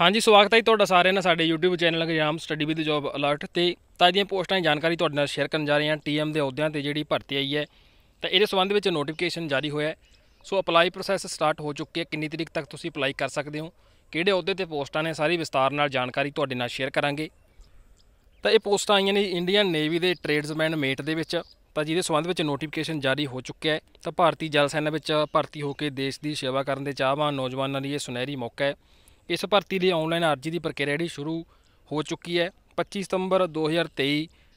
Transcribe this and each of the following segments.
ਹਾਂਜੀ ਸਵਾਗਤ ਹੈ ਤੁਹਾਡਾ ਸਾਰਿਆਂ ਦਾ ਸਾਡੇ YouTube channel exam study with job alert ਤੇ ਤਾਜ਼ੀਆਂ ਪੋਸਟਾਂ ਦੀ ਜਾਣਕਾਰੀ ਤੁਹਾਡੇ ਨਾਲ ਸ਼ੇਅਰ ਕਰਨ ਜਾ ਰਹੇ ਹਾਂ ਟੀਐਮ ਦੇ ਅਹੁਦਿਆਂ ਤੇ ਜਿਹੜੀ ਭਰਤੀ ਆਈ ਹੈ ਤਾਂ ਇਹਦੇ ਸਬੰਧ ਵਿੱਚ ਨੋਟੀਫਿਕੇਸ਼ਨ ਜਾਰੀ ਹੋਇਆ ਸੋ ਅਪਲਾਈ ਪ੍ਰੋਸੈਸ ਸਟਾਰਟ ਹੋ ਚੁੱਕੀ ਹੈ ਕਿੰਨੀ ਤਰੀਕ ਤੱਕ ਤੁਸੀਂ ਅਪਲਾਈ ਕਰ ਸਕਦੇ ਹੋ ਕਿਹੜੇ ਅਹੁਦੇ ਤੇ ਪੋਸਟਾਂ ਨੇ ਸਾਰੀ ਵਿਸਤਾਰ ਨਾਲ ਜਾਣਕਾਰੀ ਤੁਹਾਡੇ ਨਾਲ ਸ਼ੇਅਰ ਕਰਾਂਗੇ ਤਾਂ ਇਹ ਪੋਸਟਾਂ ਆਈਆਂ ਨੇ ਇੰਡੀਅਨ ਨੇਵੀ ਦੇ ਟ੍ਰੇਡਸਮੈਨ ਮੇਟ ਦੇ ਵਿੱਚ ਤਾਂ ਜਿਹਦੇ ਸਬੰਧ ਵਿੱਚ ਨੋਟੀਫਿਕੇਸ਼ਨ ਜਾਰੀ ਹੋ ਚੁੱਕਿਆ ਹੈ ਤਾਂ ਭਾਰਤੀ ਜਲ ਸੈਨਾ ਵਿੱਚ ਭਰਤੀ ਹੋ ਕੇ ਦੇਸ਼ ਦੀ ਸੇਵਾ ਕਰਨ ਦੇ ਚਾਹਵਾਨ ਨੌਜਵਾਨਾਂ ਲਈ ਇਹ ਸੁਨਹਿਰੀ ਮੌਕਾ ਹੈ ਇਸ ਭਰਤੀ ਲਈ ਆਨਲਾਈਨ ਅਰਜ਼ੀ ਦੀ ਪ੍ਰਕਿਰਿਆ ਜਿਹੜੀ ਸ਼ੁਰੂ ਹੋ ਚੁੱਕੀ ਹੈ 25 ਸਤੰਬਰ 2023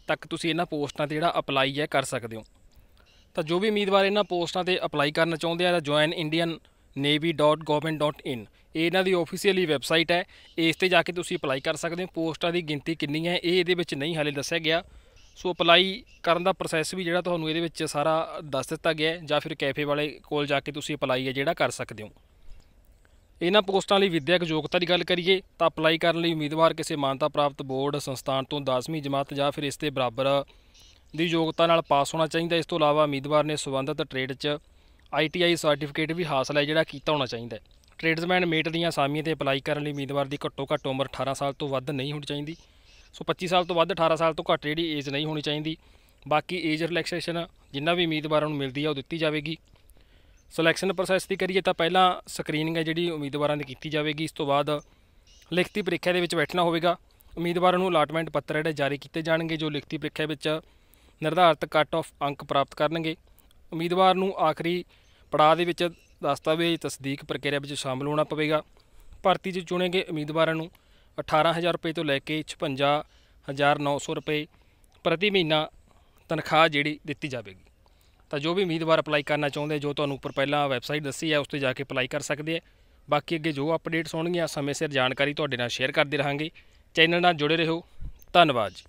ਤੱਕ ਤੁਸੀਂ ਇਹਨਾਂ ਪੋਸਟਾਂ ਤੇ ਜਿਹੜਾ ਅਪਲਾਈ ਹੈ ਕਰ ਸਕਦੇ ਹੋ ਤਾਂ ਜੋ ਵੀ ਉਮੀਦਵਾਰ ਇਹਨਾਂ ਪੋਸਟਾਂ ਤੇ ਅਪਲਾਈ ਕਰਨਾ ਚਾਹੁੰਦੇ ਆ ਤਾਂ joinindiannavy.government.in ਇਹ ਇਹਨਾਂ ਦੀ ਆਫੀਸ਼ੀਅਲੀ ਵੈਬਸਾਈਟ ਹੈ ਇਸ ਤੇ ਜਾ ਕੇ ਤੁਸੀਂ ਅਪਲਾਈ ਕਰ ਸਕਦੇ ਹੋ ਪੋਸਟਾਂ ਦੀ ਗਿਣਤੀ ਕਿੰਨੀ ਹੈ ਇਹ ਇਹਦੇ ਵਿੱਚ ਨਹੀਂ ਹਾਲੇ ਦੱਸਿਆ ਗਿਆ ਸੋ ਅਪਲਾਈ ਕਰਨ ਦਾ ਪ੍ਰੋਸੈਸ ਵੀ ਜਿਹੜਾ ਤੁਹਾਨੂੰ ਇਹਦੇ ਵਿੱਚ ਸਾਰਾ ਦੱਸ ਦਿੱਤਾ ਗਿਆ ਹੈ ਜਾਂ ਫਿਰ ਕੈਫੇ ਵਾਲੇ ਕੋਲ ਜਾ ਕੇ ਤੁਸੀਂ ਅਪਲਾਈ ਹੈ ਜਿਹੜਾ ਕਰ ਸਕਦੇ ਹੋ ਇਹਨਾਂ ਪੋਸਟਾਂ ਲਈ ਵਿਦਿਅਕ ਯੋਗਤਾ ਦੀ ਗੱਲ ਕਰੀਏ ਤਾਂ ਅਪਲਾਈ ਕਰਨ ਲਈ ਉਮੀਦਵਾਰ ਕਿਸੇ ਮਾਨਤਾ ਪ੍ਰਾਪਤ ਬੋਰਡ ਸੰਸਥਾਨ ਤੋਂ 10ਵੀਂ ਜਮਾਤ ਜਾਂ ਫਿਰ ਇਸ ਦੇ ਬਰਾਬਰ ਦੀ ਯੋਗਤਾ ਨਾਲ ਪਾਸ ਹੋਣਾ ਚਾਹੀਦਾ ਇਸ ਤੋਂ ਇਲਾਵਾ ਉਮੀਦਵਾਰ ਨੇ ਸਬੰਧਤ ਟ੍ਰੇਡ 'ਚ ਆਈਟੀਆਈ ਸਰਟੀਫਿਕੇਟ ਵੀ ਹਾਸਲ ਹੈ ਜਿਹੜਾ ਕੀਤਾ ਹੋਣਾ ਚਾਹੀਦਾ ਟ੍ਰੇਡਸਮੈਨ ਮੇਟ ਦੀਆਂ ਅਸਾਮੀਆਂ ਤੇ ਅਪਲਾਈ ਕਰਨ ਲਈ ਉਮੀਦਵਾਰ ਦੀ ਘੱਟੋ ਘੱਟ ਉਮਰ 18 ਸਾਲ ਤੋਂ ਵੱਧ ਨਹੀਂ ਹੋਣੀ ਚਾਹੀਦੀ ਸੋ 25 ਸਾਲ ਤੋਂ ਵੱਧ 18 ਸਾਲ ਤੋਂ ਘੱਟ ਜਿਹੜੀ ਏਜ ਨਹੀਂ ਹੋਣੀ ਚਾਹੀਦੀ ਬਾਕੀ ਏਜ ਰਿਲੈਕਸੇਸ਼ਨ ਜਿੰਨਾ ਵੀ ਉਮੀਦਵਾਰਾਂ ਨੂੰ ਮਿਲਦੀ ਹੈ ਉਹ ਦਿੱਤੀ ਜਾਵੇਗੀ ਸਿਲੈਕਸ਼ਨ ਪ੍ਰੋਸੈਸ ਦੀ ਕਰੀਏ ਤਾਂ ਪਹਿਲਾਂ ਸਕਰੀਨਿੰਗ ਹੈ ਜਿਹੜੀ ਉਮੀਦਵਾਰਾਂ ਦੀ ਕੀਤੀ ਜਾਵੇਗੀ ਇਸ ਤੋਂ ਬਾਅਦ ਲਿਖਤੀ ਪ੍ਰੀਖਿਆ ਦੇ ਵਿੱਚ ਬੈਠਣਾ ਹੋਵੇਗਾ ਉਮੀਦਵਾਰਾਂ ਨੂੰ ਅਲਾਟਮੈਂਟ ਪੱਤਰ ਜਿਹੜੇ ਜਾਰੀ ਕੀਤੇ ਜਾਣਗੇ ਜੋ ਲਿਖਤੀ ਪ੍ਰੀਖਿਆ ਵਿੱਚ ਨਿਰਧਾਰਤ ਕੱਟ ਆਫ ਅੰਕ ਪ੍ਰਾਪਤ ਕਰਨਗੇ ਉਮੀਦਵਾਰ ਨੂੰ ਆਖਰੀ ਪੜਾਅ ਦੇ ਵਿੱਚ ਦਸਤਾਵੇਜ਼ ਤਸਦੀਕ ਪ੍ਰਕਿਰਿਆ ਵਿੱਚ ਸ਼ਾਮਲ ਹੋਣਾ ਪਵੇਗਾ ਭਰਤੀ 'ਚ ਚੁਣੇ ਗਏ ਉਮੀਦਵਾਰਾਂ ਨੂੰ 18000 ਰੁਪਏ ਤੋਂ ਲੈ ਕੇ 56900 ਰੁਪਏ ਪ੍ਰਤੀ ਮਹੀਨਾ ਤਨਖਾਹ ਜਿਹੜੀ ਦਿੱਤੀ ਜਾਵੇਗੀ ਤਾਂ ਜੋ ਵੀ ਉਮੀਦਵਾਰ ਅਪਲਾਈ ਕਰਨਾ ਚਾਹੁੰਦੇ ਜੋ ਤੁਹਾਨੂੰ ਉੱਪਰ ਪਹਿਲਾਂ ਵੈਬਸਾਈਟ ਦੱਸੀ ਹੈ ਉਸ ਤੇ ਜਾ ਕੇ ਅਪਲਾਈ ਕਰ ਸਕਦੇ ਆ ਬਾਕੀ ਅੱਗੇ ਜੋ ਅਪਡੇਟਸ ਹੋਣਗੀਆਂ ਸਮੇਂ ਸਿਰ ਜਾਣਕਾਰੀ ਤੁਹਾਡੇ ਨਾਲ ਸ਼ੇਅਰ ਕਰਦੇ ਰਹਾਂਗੇ ਚੈਨਲ ਨਾਲ ਜੁੜੇ ਰਹੋ ਧੰਨਵਾਦ